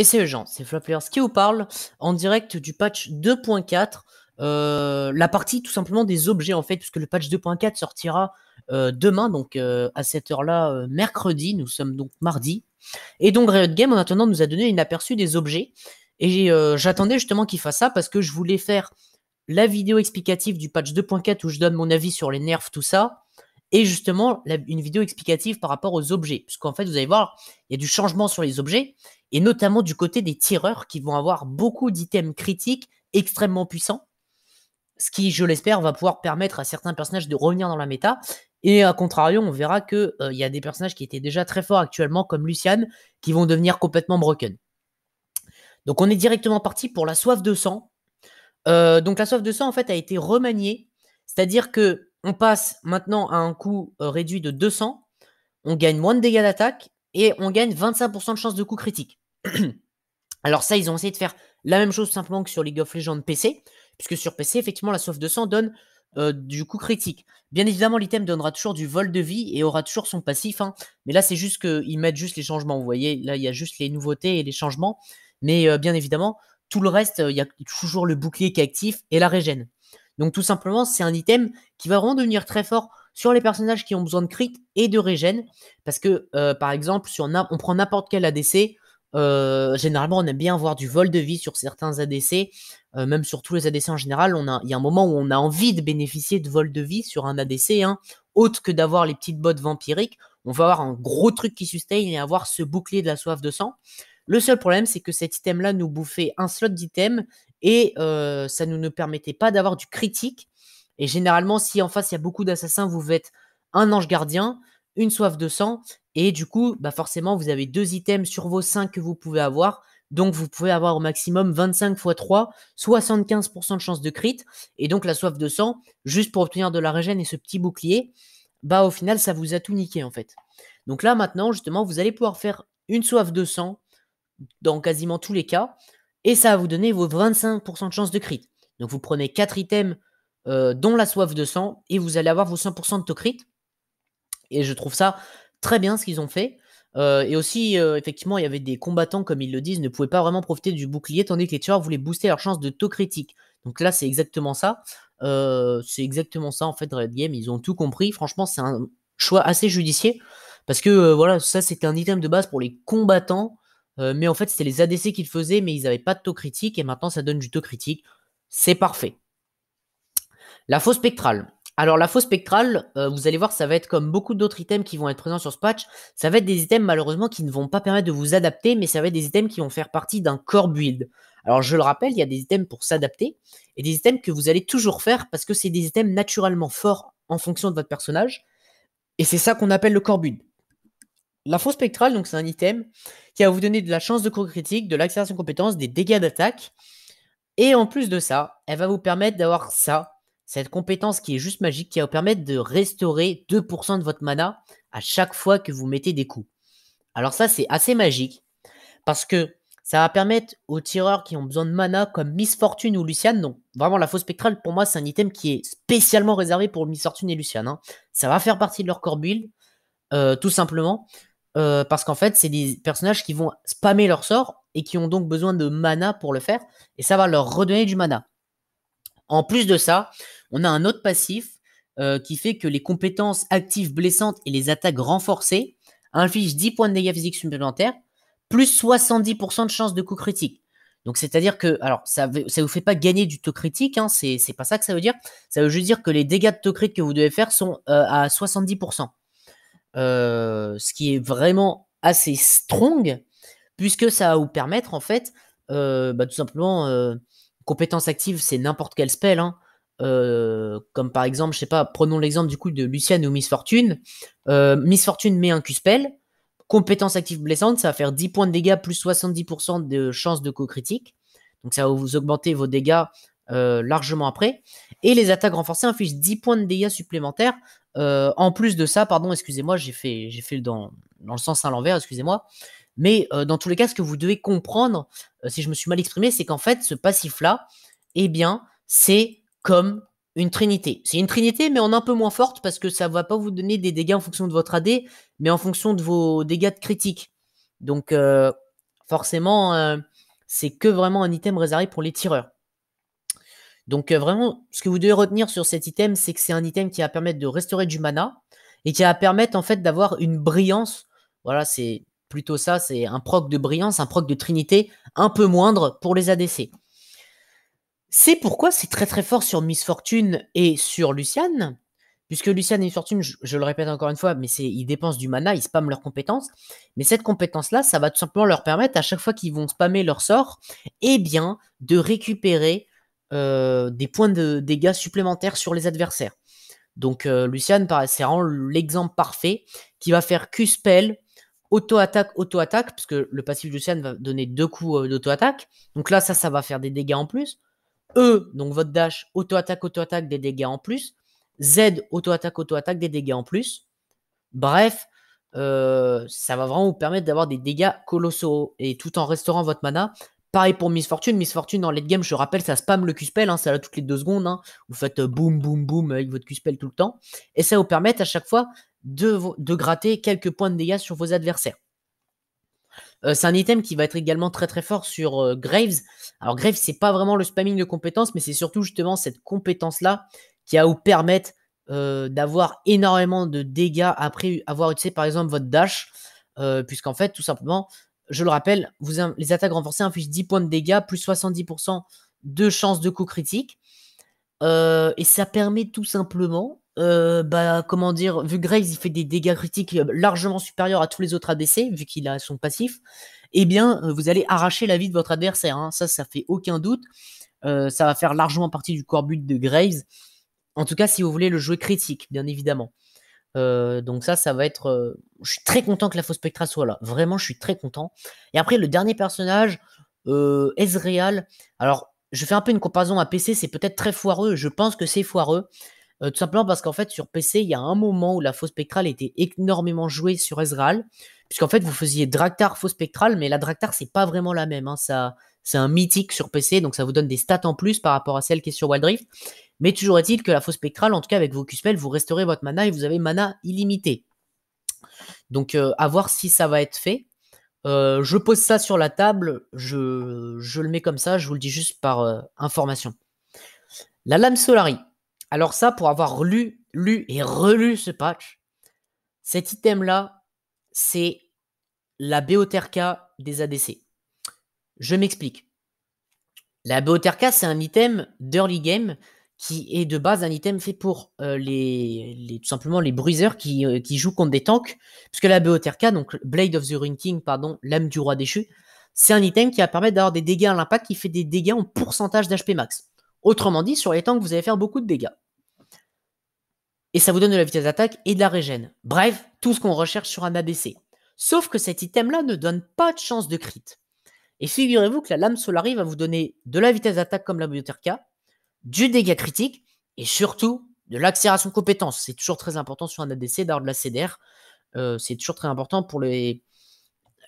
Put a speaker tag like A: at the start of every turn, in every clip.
A: Et c'est Jean, c'est Flappers qui vous parle en direct du patch 2.4. Euh, la partie tout simplement des objets en fait, puisque le patch 2.4 sortira euh, demain, donc euh, à cette heure-là, mercredi, nous sommes donc mardi. Et donc Riot Game en attendant nous a donné un aperçu des objets. Et j'attendais justement qu'il fasse ça parce que je voulais faire la vidéo explicative du patch 2.4 où je donne mon avis sur les nerfs, tout ça. Et justement, une vidéo explicative par rapport aux objets. Puisqu'en fait, vous allez voir, il y a du changement sur les objets et notamment du côté des tireurs qui vont avoir beaucoup d'items critiques extrêmement puissants, ce qui, je l'espère, va pouvoir permettre à certains personnages de revenir dans la méta. Et à contrario, on verra qu'il euh, y a des personnages qui étaient déjà très forts actuellement, comme Lucian, qui vont devenir complètement broken. Donc on est directement parti pour la soif de sang. Euh, donc la soif de sang, en fait, a été remaniée. C'est-à-dire que on passe maintenant à un coût euh, réduit de 200, on gagne moins de dégâts d'attaque et on gagne 25% de chance de coup critique. Alors ça, ils ont essayé de faire la même chose simplement que sur League of Legends PC, puisque sur PC, effectivement, la soif de sang donne euh, du coup critique. Bien évidemment, l'item donnera toujours du vol de vie et aura toujours son passif, hein. mais là, c'est juste qu'ils mettent juste les changements, vous voyez, là, il y a juste les nouveautés et les changements, mais euh, bien évidemment, tout le reste, euh, il y a toujours le bouclier qui est actif et la régène. Donc tout simplement, c'est un item qui va vraiment devenir très fort sur les personnages qui ont besoin de crit et de régène, parce que par exemple, sur on prend n'importe quel ADC, généralement, on aime bien avoir du vol de vie sur certains ADC, même sur tous les ADC en général. Il a, y a un moment où on a envie de bénéficier de vol de vie sur un ADC, hein. autre que d'avoir les petites bottes vampiriques. On va avoir un gros truc qui sustain et avoir ce bouclier de la soif de sang. Le seul problème, c'est que cet item-là nous bouffait un slot d'item et ça nous, ne permettait pas d'avoir du critique. Et généralement, si en face il y a beaucoup d'assassins, vous faites un ange gardien une soif de sang. Et du coup, bah forcément, vous avez deux items sur vos 5 que vous pouvez avoir. Donc, vous pouvez avoir au maximum 25 x 3, 75% de chance de crit. Et donc, la soif de sang, juste pour obtenir de la régène et ce petit bouclier, bah au final, ça vous a tout niqué en fait. Donc là, maintenant, justement, vous allez pouvoir faire une soif de sang dans quasiment tous les cas. Et ça va vous donner vos 25% de chance de crit. Donc, vous prenez 4 items, euh, dont la soif de sang, et vous allez avoir vos 100% de taux crit. Et je trouve ça très bien ce qu'ils ont fait. Euh, et aussi, euh, effectivement, il y avait des combattants, comme ils le disent, ne pouvaient pas vraiment profiter du bouclier, tandis que les tueurs voulaient booster leur chance de taux critique. Donc là, c'est exactement ça. Euh, c'est exactement ça, en fait, Red Game. Ils ont tout compris. Franchement, c'est un choix assez judicieux. Parce que, voilà, ça, c'était un item de base pour les combattants. mais en fait, c'était les ADC qu'ils faisaient, mais ils n'avaient pas de taux critique. Et maintenant, ça donne du taux critique. C'est parfait. La fausse spectrale. Alors la faux spectrale, euh, vous allez voir, ça va être comme beaucoup d'autres items qui vont être présents sur ce patch. Ça va être des items malheureusement qui ne vont pas permettre de vous adapter, mais ça va être des items qui vont faire partie d'un core build. Alors je le rappelle, il y a des items pour s'adapter et des items que vous allez toujours faire parce que c'est des items naturellement forts en fonction de votre personnage. Et c'est ça qu'on appelle le core build. La faux spectrale, donc c'est un item qui va vous donner de la chance de cours critique, de l'accélération de compétences, des dégâts d'attaque. Et en plus de ça, elle va vous permettre d'avoir ça cette compétence qui est juste magique, qui va vous permettre de restaurer 2% de votre mana à chaque fois que vous mettez des coups. Alors ça, c'est assez magique, parce que ça va permettre aux tireurs qui ont besoin de mana, comme Miss Fortune ou Luciane. non, vraiment la fausse spectrale, pour moi, c'est un item qui est spécialement réservé pour Miss Fortune et Luciane. Hein. Ça va faire partie de leur core build, euh, tout simplement, euh, parce qu'en fait, c'est des personnages qui vont spammer leur sort, et qui ont donc besoin de mana pour le faire, et ça va leur redonner du mana. En plus de ça, on a un autre passif euh, qui fait que les compétences actives blessantes et les attaques renforcées infligent 10 points de dégâts physiques supplémentaires, plus 70% de chances de coup critique. Donc c'est-à-dire que, alors ça ne vous fait pas gagner du taux critique, hein, c'est pas ça que ça veut dire, ça veut juste dire que les dégâts de taux critique que vous devez faire sont euh, à 70%. Euh, ce qui est vraiment assez strong, puisque ça va vous permettre en fait, bah, tout simplement, compétence active c'est n'importe quel spell, hein, euh, comme par exemple, je sais pas, prenons l'exemple du coup de Luciane ou Miss Fortune. Euh, Miss Fortune met un Q-spell, compétence active blessante, ça va faire 10 points de dégâts plus 70% de chance de co-critique. Donc ça va vous augmenter vos dégâts euh, largement après. Et les attaques renforcées infligent 10 points de dégâts supplémentaires. en plus de ça, pardon, excusez-moi, j'ai fait, j'ai fait dans, dans le sens à l'envers, excusez-moi. Mais dans tous les cas, ce que vous devez comprendre, si je me suis mal exprimé, c'est qu'en fait, ce passif-là, eh bien, c'est comme une trinité. C'est une trinité, mais en un peu moins forte, parce que ça va pas vous donner des dégâts en fonction de votre AD, mais en fonction de vos dégâts de critique. Donc, euh, forcément, euh, c'est que vraiment un item réservé pour les tireurs. Donc, euh, vraiment, ce que vous devez retenir sur cet item, c'est que c'est un item qui va permettre de restaurer du mana et qui va permettre, en fait, d'avoir une brillance. Voilà, c'est plutôt ça, c'est un proc de brillance, un proc de trinité un peu moindre pour les ADC. C'est pourquoi c'est très très fort sur Miss Fortune et sur Luciane, puisque Luciane et Miss Fortune, je, le répète encore une fois, mais ils dépensent du mana, ils spamment leurs compétences, mais cette compétence-là, ça va tout simplement leur permettre à chaque fois qu'ils vont spammer leur sort, eh bien, de récupérer euh, des points de dégâts supplémentaires sur les adversaires. Donc euh, Luciane, c'est vraiment l'exemple parfait qui va faire Q-spell, auto-attaque, auto-attaque, puisque le passif de Luciane va donner deux coups euh, d'auto-attaque. Donc là, ça, ça va faire des dégâts en plus. E, donc votre dash, auto-attaque, auto-attaque, des dégâts en plus. Z, auto-attaque, auto-attaque, des dégâts en plus. Bref, euh, ça va vraiment vous permettre d'avoir des dégâts colossaux et tout en restaurant votre mana. Pareil pour Miss Fortune. Miss Fortune en late game, je rappelle, ça spam le Q-Spell. Hein, ça là toutes les deux secondes. Hein. Vous faites euh, boum, boum, boum avec votre Q-Spell tout le temps. Et ça vous permet à chaque fois de, de gratter quelques points de dégâts sur vos adversaires. Euh, c'est un item qui va être également très très fort sur euh, Graves. Alors Graves, c'est pas vraiment le spamming de compétences, mais c'est surtout justement cette compétence-là qui va vous permettre euh, d'avoir énormément de dégâts après avoir utilisé par exemple votre dash. Puisqu'en fait, tout simplement, je le rappelle, vous, les attaques renforcées infligent 10 points de dégâts, plus 70% de chances de coup critique. et ça permet tout simplement euh, bah, comment dire, vu Graves, il fait des dégâts critiques euh, largement supérieurs à tous les autres ADC, vu qu'il a son passif, Et eh bien, euh, vous allez arracher la vie de votre adversaire. Hein. Ça, ça fait aucun doute. ça va faire largement partie du corps but de Graves. En tout cas, si vous voulez le jouer critique, bien évidemment. donc ça, ça va être... je suis très content que la fausse Spectra soit là. Vraiment, je suis très content. Et après, le dernier personnage, Ezreal. Alors, je fais un peu une comparaison à PC, c'est peut-être très foireux. Je pense que c'est foireux. Euh, tout simplement parce qu'en fait, sur PC, il y a un moment où la fausse spectrale était énormément jouée sur Ezreal, puisqu'en fait, vous faisiez Draktar fausse spectrale, mais la Draktar, c'est pas vraiment la même. Hein. ça, c'est un mythique sur PC, donc ça vous donne des stats en plus par rapport à celle qui est sur Wild Rift. Mais toujours est-il que la fausse spectrale, en tout cas avec vos q vous resterez votre mana et vous avez mana illimité. Donc euh, à voir si ça va être fait. Euh, je pose ça sur la table, je, le mets comme ça, je vous le dis juste par information. La lame Solari. Alors ça, pour avoir lu, lu et relu ce patch, cet item-là, c'est la BOTRK des ADC. Je m'explique. La BOTRK, c'est un item d'early game qui est de base un item fait pour euh, les, tout simplement les bruiseurs euh, qui, jouent contre des tanks, puisque la BOTRK, donc Blade of the Ring King, pardon, l'âme du roi déchu, c'est un item qui va permettre d'avoir des dégâts à l'impact qui fait des dégâts en pourcentage d'HP max. Autrement dit, sur les tanks, vous allez faire beaucoup de dégâts. Et ça vous donne de la vitesse d'attaque et de la régène. Bref, tout ce qu'on recherche sur un ADC. Sauf que cet item-là ne donne pas de chance de crit. Et figurez-vous que la lame Solari va vous donner de la vitesse d'attaque comme la Bioterka, du dégât critique et surtout de l'accélération compétence. C'est toujours très important sur un ADC d'avoir de la CDR. Euh, c'est toujours très important pour les,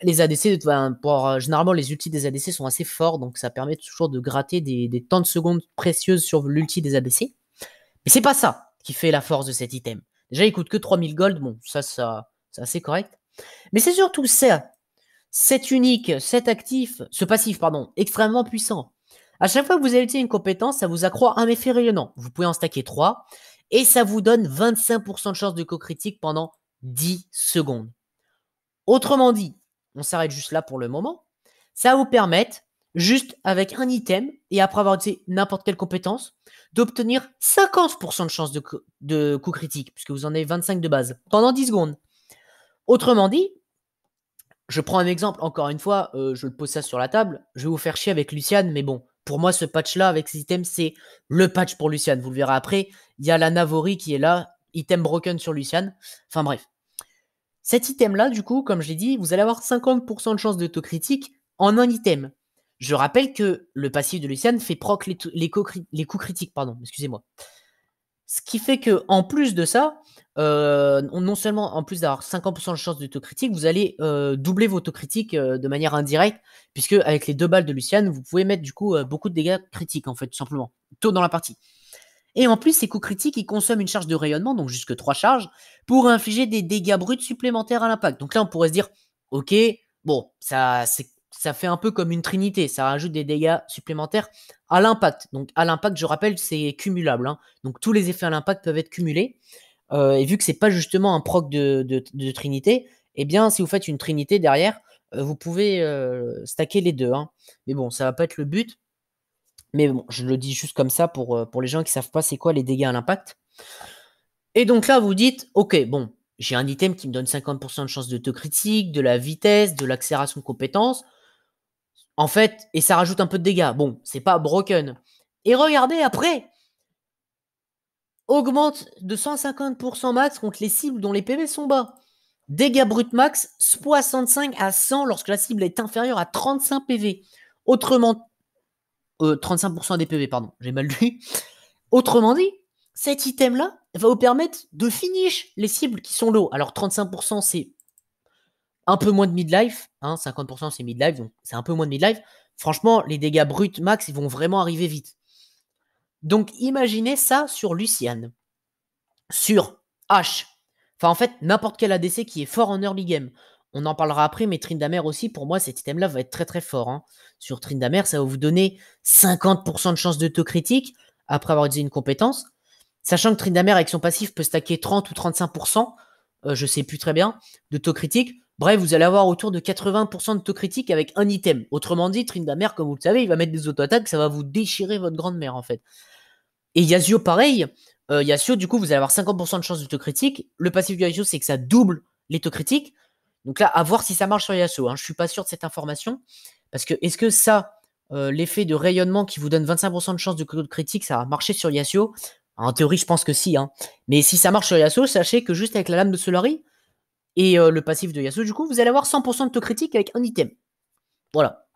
A: les ADC, pour, euh, généralement, les ultis des ADC sont assez forts, donc ça permet toujours de gratter des, temps de secondes précieuses sur l'ulti des ADC. Mais c'est pas ça qui fait la force de cet item. Déjà, il coûte que 3000 gold, bon, ça, ça c'est assez correct. Mais c'est surtout ça, cet unique, cet actif, ce passif, pardon, extrêmement puissant. À chaque fois que vous avez une compétence, ça vous accroît un effet rayonnant. Vous pouvez en stacker 3, et ça vous donne 25% de chance de co-critique pendant 10 secondes. Autrement dit, on s'arrête juste là pour le moment, ça va vous permettre, juste avec un item, et après avoir utilisé n'importe quelle compétence, d'obtenir 50% de chance de, coup, critique, puisque vous en avez 25 de base, pendant 10 secondes. Autrement dit, je prends un exemple, encore une fois, euh, je le pose ça sur la table, je vais vous faire chier avec Luciane, mais bon, pour moi, ce patch-là, avec ces items, c'est le patch pour Luciane. Vous le verrez après, il y a la Navori qui est là, item broken sur Luciane. Enfin bref. Cet item-là, du coup, comme je l'ai dit, vous allez avoir 50% de chance critique en un item. Je rappelle que le passif de Lucian fait proc les, coups critiques, pardon, excusez-moi. Ce qui fait que en plus de ça, euh, non seulement en plus d'avoir 50% de chance critique, vous allez euh, doubler vos taux critiques euh, de manière indirecte, puisque avec les deux balles de Lucian, vous pouvez mettre du coup beaucoup de dégâts critiques en fait, tout simplement, tôt dans la partie. Et en plus, ces coups critiques, ils consomment une charge de rayonnement, donc jusque 3 charges, pour infliger des dégâts bruts supplémentaires à l'impact. Donc là, on pourrait se dire, ok, bon, ça, ça fait un peu comme une trinité, ça rajoute des dégâts supplémentaires à l'impact. Donc à l'impact, je rappelle, c'est cumulable. Hein. Donc tous les effets à l'impact peuvent être cumulés. Euh, et vu que c'est pas justement un proc de, trinité, eh bien, si vous faites une trinité derrière, euh, vous pouvez euh, stacker les deux. Hein. Mais bon, ça va pas être le but. Mais bon, je le dis juste comme ça pour, euh, pour les gens qui ne savent pas c'est quoi les dégâts à l'impact. Et donc là, vous dites, ok, bon, j'ai un item qui me donne 50% de chance de te critique, de la vitesse, de l'accélération de compétences. En fait, et ça rajoute un peu de dégâts. Bon, c'est pas broken. Et regardez après, augmente de 150% max contre les cibles dont les PV sont bas. Dégâts brut max 65 à 100 lorsque la cible est inférieure à 35 PV. Autrement 35% euh, des PV, pardon, j'ai mal lu. Autrement dit, cet item-là va vous permettre de finish les cibles qui sont low. Alors 35% c'est un peu moins de midlife, hein, 50% c'est midlife, donc c'est un peu moins de midlife. Franchement, les dégâts bruts max, ils vont vraiment arriver vite. Donc imaginez ça sur Lucian, sur H, enfin en fait n'importe quel ADC qui est fort en early game. On en parlera après, mais Trindamer aussi, pour moi, cet item-là va être très très fort. Hein. Sur Trindamer, ça va vous donner 50% de chance de taux critique après avoir utilisé une compétence. Sachant que Trindamer, avec son passif, peut stacker 30 ou 35%, je euh, je sais plus très bien, de taux critique. Bref, vous allez avoir autour de 80% de taux critique avec un item. Autrement dit, Trindamer, comme vous le savez, il va mettre des auto-attaques, ça va vous déchirer votre grande-mère en fait. Et Yasuo, pareil. Euh, Yasuo, du coup, vous allez avoir 50% de chance de taux critique. Le passif de Yasuo, c'est que ça double les taux critiques. Donc là, à voir si ça marche sur Yasuo. Hein. Je ne suis pas sûr de cette information. Parce que est-ce que ça, euh, l'effet de rayonnement qui vous donne 25% de chance de de critique, ça va marcher sur Yasuo En théorie, je pense que si. Hein. Mais si ça marche sur Yasuo, sachez que juste avec la lame de Solari et euh, le passif de Yasuo, du coup, vous allez avoir 100% de taux critique avec un item. Voilà.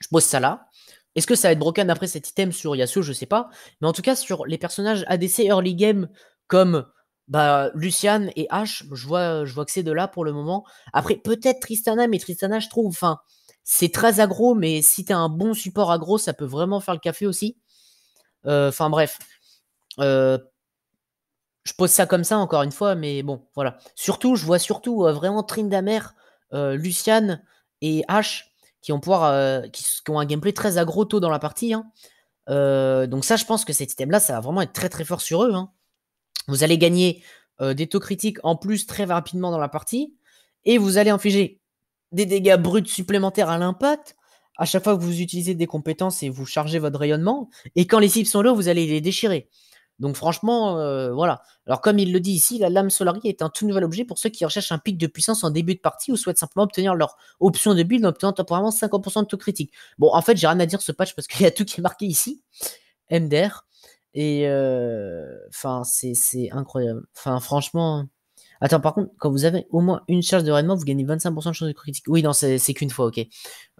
A: Je pose ça là. Est-ce que ça va être broken après cet item sur Yasuo Je ne sais pas. Mais en tout cas, sur les personnages ADC early game comme bah, Luciane et Ash, je vois, je vois que c'est de là pour le moment. Après, peut-être Tristana, mais Tristana, je trouve, enfin, c'est très agro mais si t'as un bon support agro ça peut vraiment faire le café aussi. Euh, enfin, bref. Euh, je pose ça comme ça, encore une fois, mais bon, voilà. Surtout, je vois surtout euh, vraiment Trindamer, Luciane et Ash qui pouvoir, qui, ont un gameplay très agro tôt dans la partie. Hein. donc ça, je pense que cet item-là, ça va vraiment être très très fort sur eux. Hein. Vous allez gagner euh, des taux critiques en plus très rapidement dans la partie. Et vous allez infliger des dégâts bruts supplémentaires à l'impact. À chaque fois que vous utilisez des compétences et vous chargez votre rayonnement. Et quand les cibles sont là, vous allez les déchirer. Donc franchement, euh, voilà. Alors comme il le dit ici, la lame Solari est un tout nouvel objet pour ceux qui recherchent un pic de puissance en début de partie ou souhaitent simplement obtenir leur option de build en obtenant temporairement 50% de taux critique. Bon, en fait, j'ai rien à dire ce patch parce qu'il y a tout qui est marqué ici. MDR. Et euh, enfin, c'est incroyable. Enfin, franchement. Attends, par contre, quand vous avez au moins une charge de raidement, vous gagnez 25% de chance de critique. Oui, non, c'est qu'une fois, ok.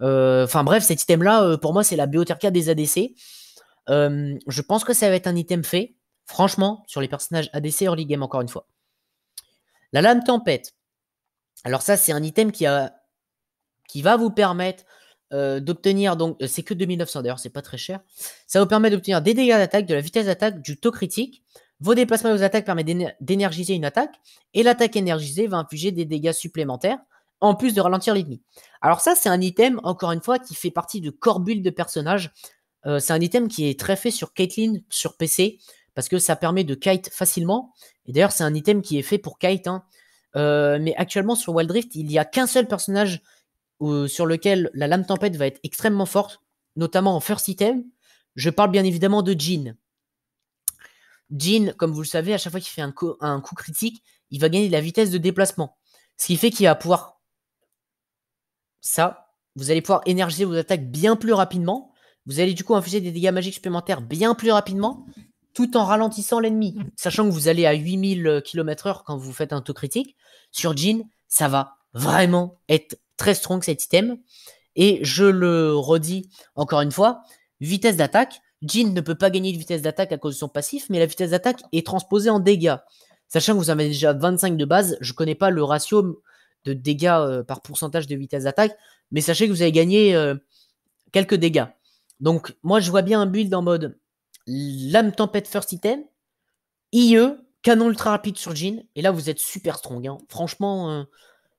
A: Euh, enfin, bref, cet item-là, euh, pour moi, c'est la Bioterka des ADC. je pense que ça va être un item fait, franchement, sur les personnages ADC early game, encore une fois. La lame tempête. Alors, ça, c'est un item qui, a... qui va vous permettre euh, d'obtenir, donc euh, c'est que 2900 d'ailleurs, c'est pas très cher. Ça vous permet d'obtenir des dégâts d'attaque, de la vitesse d'attaque, du taux critique. Vos déplacements et vos attaques permettent d'énergiser une attaque, et l'attaque énergisée va infliger des dégâts supplémentaires, en plus de ralentir l'ennemi. Alors ça, c'est un item, encore une fois, qui fait partie de core de personnages, euh, c'est un item qui est très fait sur Caitlyn, sur PC, parce que ça permet de kite facilement. Et d'ailleurs, c'est un item qui est fait pour kite. Hein. mais actuellement, sur Wild Rift, il y a qu'un seul personnage euh, sur lequel la lame tempête va être extrêmement forte, notamment en first item. Je parle bien évidemment de Jean. Jean, comme vous le savez, à chaque fois qu'il fait un coup, un critique, il va gagner de la vitesse de déplacement. Ce qui fait qu'il va pouvoir. Ça, vous allez pouvoir énergiser vos attaques bien plus rapidement. Vous allez du coup infuser des dégâts magiques supplémentaires bien plus rapidement, tout en ralentissant l'ennemi. Sachant que vous allez à 8000 km/h quand vous faites un taux critique, sur Jean, ça va vraiment être très strong cet item. Et je le redis encore une fois, vitesse d'attaque. Jin ne peut pas gagner de vitesse d'attaque à cause de son passif, mais la vitesse d'attaque est transposée en dégâts. Sachant que vous avez déjà 25 de base, je ne connais pas le ratio de dégâts euh, par pourcentage de vitesse d'attaque, mais sachez que vous avez gagné euh, quelques dégâts. Donc moi je vois bien un build en mode lame tempête first item, IE, canon ultra rapide sur Jin, et là vous êtes super strong. Hein. Franchement, euh,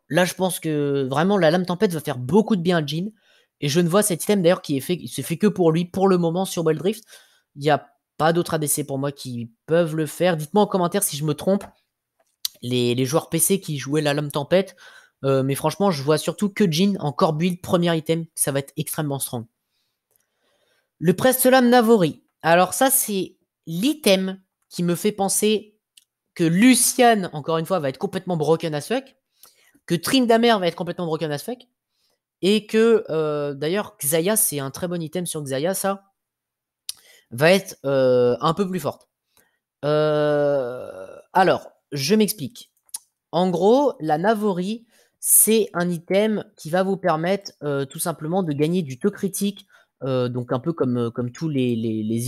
A: Là, je pense que vraiment la lame tempête va faire beaucoup de bien à Jean. Et je ne vois cet item d'ailleurs qui est fait, se fait que pour lui pour le moment sur Wild Rift. Il n'y a pas d'autres ADC pour moi qui peuvent le faire. Dites-moi en commentaire si je me trompe. Les, joueurs PC qui jouaient la lame tempête. Euh, mais franchement, je vois surtout que Jean en build, premier item, ça va être extrêmement strong. Le Prestelam Navori. Alors ça, c'est l'item qui me fait penser que Lucian, encore une fois, va être complètement broken à suck que Trindamer va être complètement broken as fuck, et que euh, d'ailleurs Xaya, c'est un très bon item sur Xaya, ça va être euh, un peu plus forte. Euh, alors, je m'explique. En gros, la Navori, c'est un item qui va vous permettre tout simplement de gagner du taux critique, donc un peu comme, comme tous les,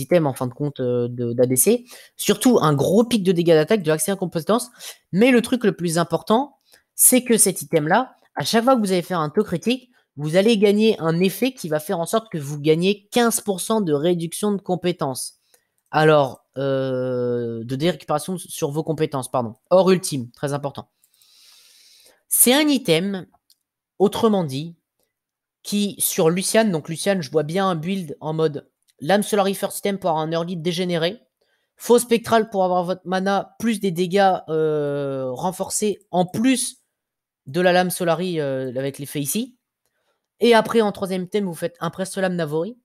A: items en fin de compte d'ADC. Surtout un gros pic de dégâts d'attaque, de l'accès à compétence. Mais le truc le plus important, c'est que cet item-là, à chaque fois que vous allez faire un taux critique, vous allez gagner un effet qui va faire en sorte que vous gagnez 15% de réduction de compétences. Alors, euh, de dérécupération sur vos compétences, pardon. Or ultime, très important. C'est un item, autrement dit, qui sur Luciane donc Luciane je vois bien un build en mode lame first item pour avoir un early dégénéré, faux spectral pour avoir votre mana, plus des dégâts euh, renforcés, en plus de la lame Solari euh, avec l'effet ici. Et après, en troisième thème, vous faites un presse lame Navori.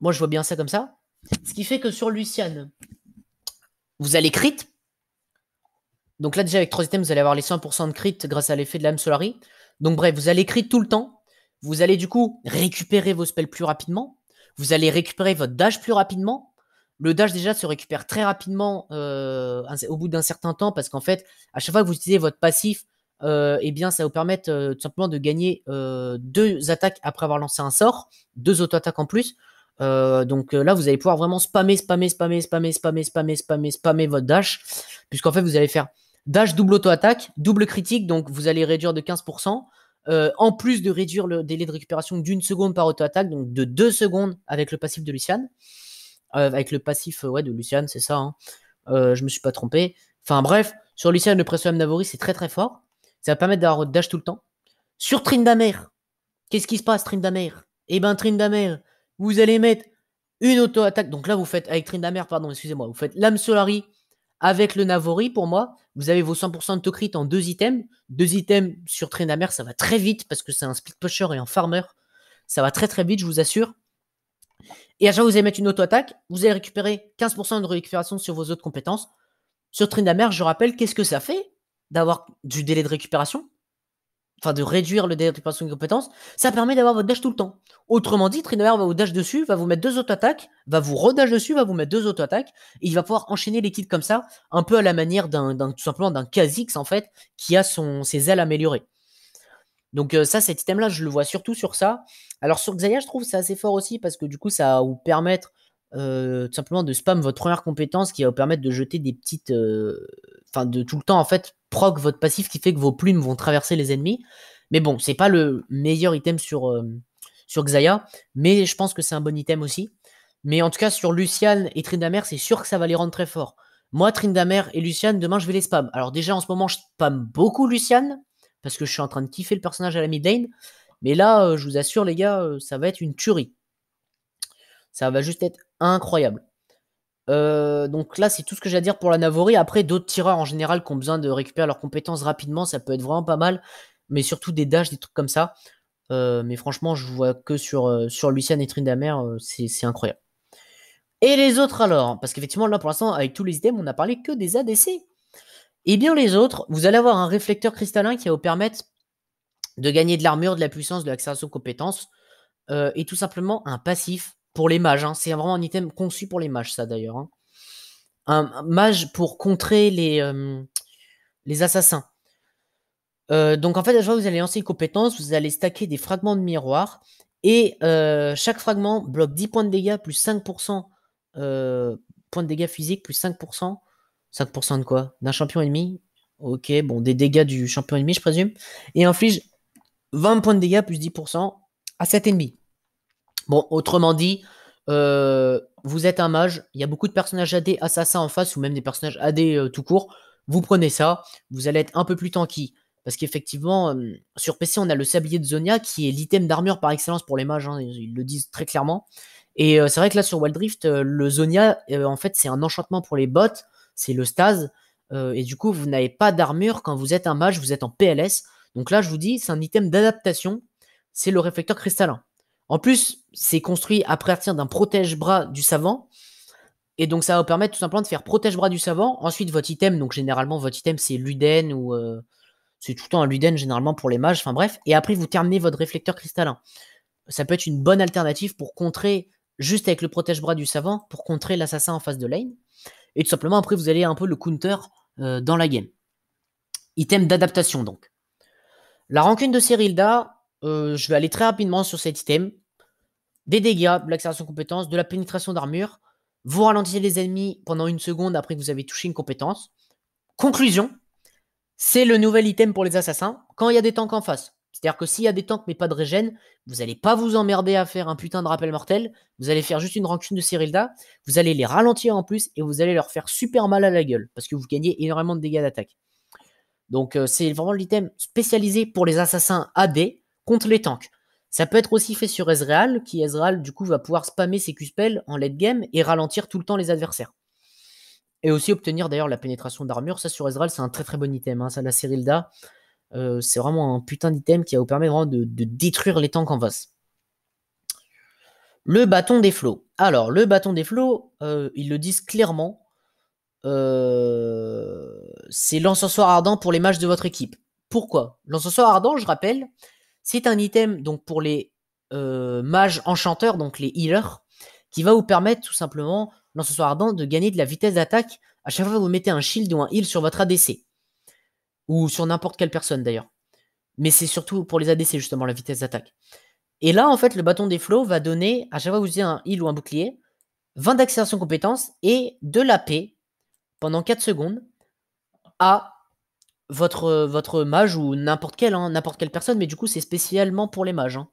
A: Moi, je vois bien ça comme ça. Ce qui fait que sur luciane vous allez crit. Donc là, déjà, avec trois thème, vous allez avoir les 100% de crit grâce à l'effet de lame Solari. Donc bref, vous allez crit tout le temps. Vous allez du coup récupérer vos spells plus rapidement. Vous allez récupérer votre dash plus rapidement. Le dash déjà se récupère très rapidement euh, au bout d'un certain temps parce qu'en fait, à chaque fois que vous utilisez votre passif, euh, eh bien, ça va vous permettre euh, tout simplement de gagner euh, deux attaques après avoir lancé un sort, deux auto-attaques en plus. donc là, vous allez pouvoir vraiment spammer, spammer, spammer, spammer, spammer, spammer, spammer, spammer votre dash, puisqu'en fait, vous allez faire dash double auto-attaque, double critique, donc vous allez réduire de 15%, en plus de réduire le délai de récupération d'une seconde par auto-attaque, donc de deux secondes avec le passif de Lucian. avec le passif ouais, de Lucian, c'est ça. Hein. je me suis pas trompé. Enfin bref, sur Lucian, le presseur Navori, c'est très très fort. Ça va permettre d'avoir dash tout le temps. Sur Trindamer, qu'est-ce qui se passe, Trindamer Eh bien, Trindamer, vous allez mettre une auto-attaque. Donc là, vous faites avec Trindamer, pardon, excusez-moi, vous faites l'âme Solari avec le Navori pour moi. Vous avez vos 100% de tocrit en deux items. Deux items sur Trindamer, ça va très vite parce que c'est un split pusher et un farmer. Ça va très très vite, je vous assure. Et à chaque fois, vous allez mettre une auto-attaque, vous allez récupérer 15% de récupération sur vos autres compétences. Sur Trindamer, je rappelle, qu'est-ce que ça fait d'avoir du délai de récupération, enfin de réduire le délai de récupération de compétences, ça permet d'avoir votre dash tout le temps. Autrement dit, Trainer va vous dash dessus, va vous mettre deux auto-attaques, va vous redash dessus, va vous mettre deux auto-attaques, et il va pouvoir enchaîner les kits comme ça, un peu à la manière d'un, tout simplement d'un Kha'Zix en fait, qui a son, ses ailes améliorées. Donc euh, ça, cet item-là, je le vois surtout sur ça. Alors sur Xayah, je trouve que c'est assez fort aussi, parce que du coup, ça va vous permettre euh, tout simplement de spam votre première compétence, qui va vous permettre de jeter des petites... Euh, enfin, de tout le temps, en fait, votre passif qui fait que vos plumes vont traverser les ennemis. Mais bon, c'est pas le meilleur item sur, euh, Xaya, sur Xayah, mais je pense que c'est un bon item aussi. Mais en tout cas, sur Lucian et Trindamer, c'est sûr que ça va les rendre très forts. Moi, Trindamer et Lucian, demain, je vais les spam. Alors déjà, en ce moment, je spam beaucoup Lucian, parce que je suis en train de kiffer le personnage à la mid lane. Mais là, euh, je vous assure, les gars, euh, ça va être une tuerie. Ça va juste être incroyable. Euh, donc là, c'est tout ce que j'ai à dire pour la Navori. Après, d'autres tireurs en général qui ont besoin de récupérer leurs compétences rapidement, ça peut être vraiment pas mal. Mais surtout des dashs, des trucs comme ça. Euh, mais franchement, je vois que sur, euh, sur Lucien et Trindamer, c'est incroyable. Et les autres alors Parce qu'effectivement, là pour l'instant, avec tous les items, on a parlé que des ADC. et eh bien, les autres, vous allez avoir un réflecteur cristallin qui va vous permettre de gagner de l'armure, de la puissance, de l'accélération aux compétences. et tout simplement un passif pour les mages. Hein. C'est vraiment un item conçu pour les mages, ça d'ailleurs. Hein. Un mage pour contrer les, euh, les assassins. Euh, donc en fait, à chaque fois que vous allez lancer une compétence, vous allez stacker des fragments de miroir. Et euh, chaque fragment bloque 10 points de dégâts plus 5% points de dégâts physiques plus 5%. 5% de quoi D'un champion ennemi Ok, bon, des dégâts du champion ennemi, je présume. Et inflige 20 points de dégâts plus 10% à cet ennemi. Bon, autrement dit, euh, vous êtes un mage, il y a beaucoup de personnages AD assassins en face, ou même des personnages AD euh, tout court. Vous prenez ça, vous allez être un peu plus tanky. Parce qu'effectivement, euh, sur PC, on a le sablier de Zonia qui est l'item d'armure par excellence pour les mages, hein, ils le disent très clairement. Et c'est vrai que là, sur Wild le Zonia, en fait, c'est un enchantement pour les bots, c'est le Stase. et du coup, vous n'avez pas d'armure quand vous êtes un mage, vous êtes en PLS. Donc là, je vous dis, c'est un item d'adaptation, c'est le réflecteur cristallin. En plus, c'est construit à partir d'un protège-bras du savant. Et donc, ça va vous permettre tout simplement de faire protège-bras du savant. Ensuite, votre item, donc généralement, votre item, c'est Luden ou. Euh, c'est tout le temps un Luden généralement pour les mages. Enfin bref. Et après, vous terminez votre réflecteur cristallin. Ça peut être une bonne alternative pour contrer, juste avec le protège-bras du savant, pour contrer l'assassin en face de lane. Et tout simplement, après, vous allez un peu le counter euh, dans la game. Item d'adaptation, donc. La rancune de Cyrilda, euh, je vais aller très rapidement sur cet item. Des dégâts, de l'accélération de compétence, de la pénétration d'armure. Vous ralentissez les ennemis pendant une seconde après que vous avez touché une compétence. Conclusion, c'est le nouvel item pour les assassins quand il y a des tanks en face. C'est-à-dire que s'il y a des tanks mais pas de régène, vous n'allez pas vous emmerder à faire un putain de rappel mortel. Vous allez faire juste une rancune de Cyrilda. Vous allez les ralentir en plus et vous allez leur faire super mal à la gueule parce que vous gagnez énormément de dégâts d'attaque. Donc euh, c'est vraiment l'item spécialisé pour les assassins AD contre les tanks. Ça peut être aussi fait sur Ezreal, qui Ezreal du coup va pouvoir spammer ses Q-spells en late game et ralentir tout le temps les adversaires. Et aussi obtenir d'ailleurs la pénétration d'armure. Ça sur Ezreal, c'est un très très bon item. Hein, ça, la Cyrilda, euh, c'est vraiment un putain d'item qui va vous permettre vraiment de, détruire les tanks en face. Le bâton des flots. Alors, le bâton des flots, euh, ils le disent clairement. Euh, c'est l'encensoir ardent pour les matchs de votre équipe. Pourquoi L'encensoir ardent, je rappelle, c'est un item donc pour les euh, mages enchanteurs, donc les healers, qui va vous permettre tout simplement, dans ce soir ardent, de gagner de la vitesse d'attaque à chaque fois que vous mettez un shield ou un heal sur votre ADC. Ou sur n'importe quelle personne d'ailleurs. Mais c'est surtout pour les ADC justement la vitesse d'attaque. Et là, en fait, le bâton des flots va donner, à chaque fois que vous utilisez un heal ou un bouclier, 20 d'accélération compétence et de la paix pendant 4 secondes à votre, euh, votre mage ou n'importe quel, hein, n'importe quelle personne, mais du coup, c'est spécialement pour les mages. Hein.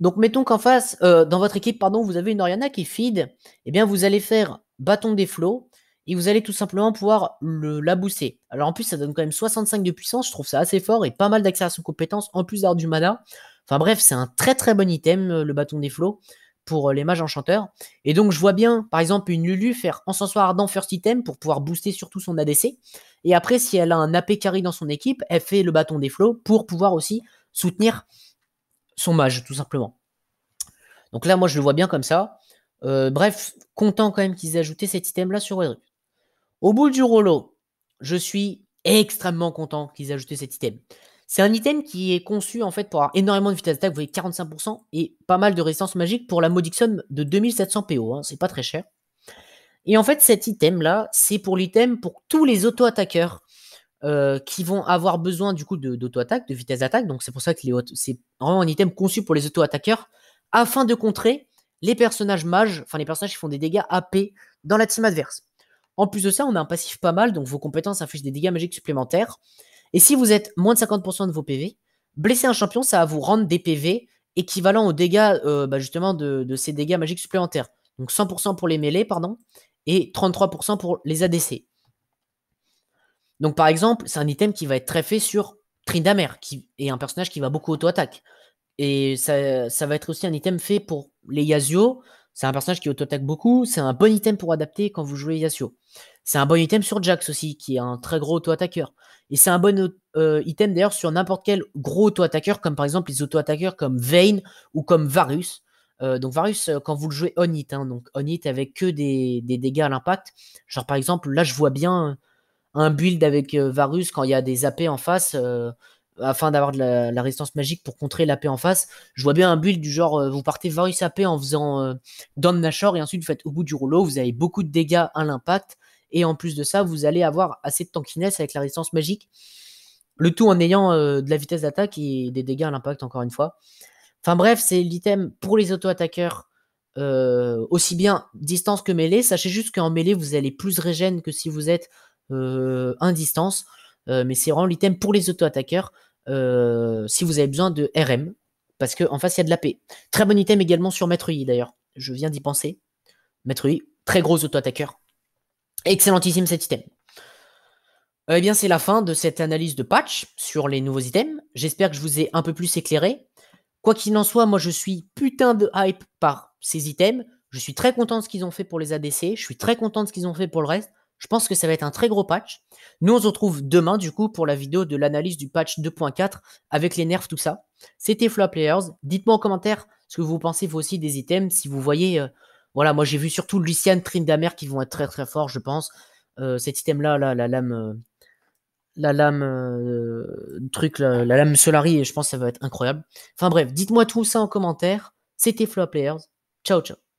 A: Donc, mettons qu'en face, euh, dans votre équipe, pardon, vous avez une Oriana qui feed, et eh bien, vous allez faire bâton des flots et vous allez tout simplement pouvoir la booster. Alors, en plus, ça donne quand même 65 de puissance, je trouve ça assez fort et pas mal d'accélération de compétences en plus d'avoir du mana. Enfin, bref, c'est un très très bon item, euh, le bâton des flots pour euh, les mages enchanteurs. Et donc, je vois bien, par exemple, une Lulu faire encensoir ardent first item pour pouvoir booster surtout son ADC. Et après, si elle a un AP carry dans son équipe, elle fait le bâton des flots pour pouvoir aussi soutenir son mage, tout simplement. Donc là, moi, je le vois bien comme ça. Euh, bref, content quand même qu'ils aient ajouté cet item-là sur Eru Au bout du rouleau je suis extrêmement content qu'ils aient ajouté cet item. C'est un item qui est conçu en fait pour avoir énormément de vitesse d'attaque, vous voyez 45% et pas mal de résistance magique pour la modixon de 2700 PO, hein, c'est pas très cher. Et en fait, cet item là, c'est pour l'item pour tous les auto-attaqueurs euh, qui vont avoir besoin du coup d'auto-attaque, de, vitesse d'attaque. Donc c'est pour ça que c'est vraiment un item conçu pour les auto-attaqueurs afin de contrer les personnages mages, enfin les personnages qui font des dégâts AP dans la team adverse. En plus de ça, on a un passif pas mal, donc vos compétences infligent des dégâts magiques supplémentaires. Et si vous êtes moins de 50% de vos PV, blesser un champion, ça va vous rendre des PV équivalents aux dégâts, euh, bah, justement, de, ces dégâts magiques supplémentaires. Donc 100% pour les mêlés, pardon, et 33% pour les ADC. Donc par exemple, c'est un item qui va être très fait sur Trindamer, qui est un personnage qui va beaucoup auto-attaque. Et ça, va être aussi un item fait pour les Yasuo, c'est un personnage qui auto-attaque beaucoup. C'est un bon item pour adapter quand vous jouez Yasuo. C'est un bon item sur Jax aussi, qui est un très gros auto-attaqueur. Et c'est un bon euh, item d'ailleurs sur n'importe quel gros auto-attaqueur, comme par exemple les auto-attaqueurs comme Vayne ou comme Varus. Euh, donc Varus, euh, quand vous le jouez on-hit, hein, donc on-hit avec que des, dégâts à l'impact. Genre par exemple, là je vois bien un build avec Varus quand il y a des AP en face afin d'avoir de la, résistance magique pour contrer l'AP en face. Je vois bien un build du genre, euh, vous partez Varus AP en faisant euh, Nashor et ensuite vous faites au bout du rouleau, vous avez beaucoup de dégâts à l'impact et en plus de ça, vous allez avoir assez de tankiness avec la résistance magique. Le tout en ayant euh, de la vitesse d'attaque et des dégâts à l'impact, encore une fois. Enfin bref, c'est l'item pour les auto-attaqueurs, euh, aussi bien distance que mêlée. Sachez juste qu'en mêlée, vous allez plus régène que si vous êtes en distance. mais c'est vraiment l'item pour les auto-attaqueurs. Euh, si vous avez besoin de RM, parce qu'en face, il y a de la paix. Très bon item également sur Maître I d'ailleurs. Je viens d'y penser. Maître I, très gros auto-attaqueur. Excellentissime cet item. Euh, eh bien, c'est la fin de cette analyse de patch sur les nouveaux items. J'espère que je vous ai un peu plus éclairé. Quoi qu'il en soit, moi je suis putain de hype par ces items. Je suis très content de ce qu'ils ont fait pour les ADC. Je suis très content de ce qu'ils ont fait pour le reste. Je pense que ça va être un très gros patch. Nous, on se retrouve demain, du coup, pour la vidéo de l'analyse du patch 2.4 avec les nerfs, tout ça. C'était Floor Players. Dites-moi en commentaire ce que vous pensez, vous aussi, des items. Si vous voyez, euh, voilà, moi j'ai vu surtout Lucian, Trindamer qui vont être très très forts, je pense. Euh, cet item-là, la lame. Euh, la lame truc la, lame Solari et je pense que ça va être incroyable. Enfin bref, dites-moi tout ça en commentaire. C'était Flo Players. Ciao ciao.